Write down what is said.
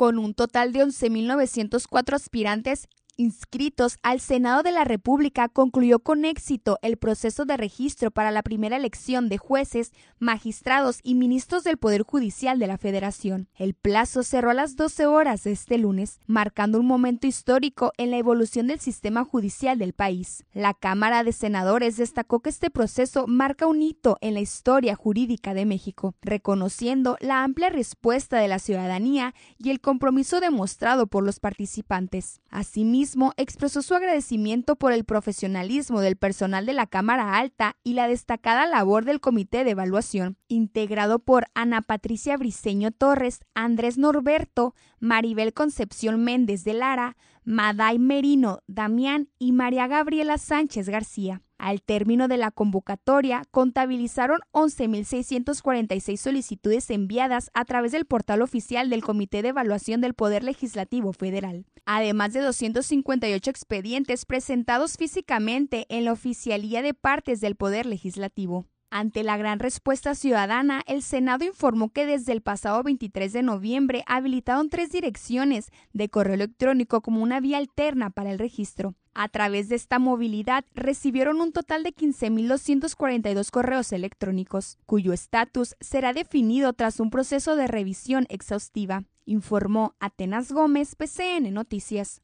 con un total de 11.904 aspirantes inscritos al Senado de la República concluyó con éxito el proceso de registro para la primera elección de jueces, magistrados y ministros del Poder Judicial de la Federación. El plazo cerró a las 12 horas de este lunes, marcando un momento histórico en la evolución del sistema judicial del país. La Cámara de Senadores destacó que este proceso marca un hito en la historia jurídica de México, reconociendo la amplia respuesta de la ciudadanía y el compromiso demostrado por los participantes. Asimismo, expresó su agradecimiento por el profesionalismo del personal de la Cámara Alta y la destacada labor del Comité de Evaluación, integrado por Ana Patricia Briceño Torres, Andrés Norberto, Maribel Concepción Méndez de Lara, Maday Merino Damián y María Gabriela Sánchez García. Al término de la convocatoria, contabilizaron 11.646 solicitudes enviadas a través del portal oficial del Comité de Evaluación del Poder Legislativo Federal, además de 258 expedientes presentados físicamente en la Oficialía de Partes del Poder Legislativo. Ante la gran respuesta ciudadana, el Senado informó que desde el pasado 23 de noviembre habilitaron tres direcciones de correo electrónico como una vía alterna para el registro. A través de esta movilidad recibieron un total de 15.242 correos electrónicos, cuyo estatus será definido tras un proceso de revisión exhaustiva, informó Atenas Gómez, PCN Noticias.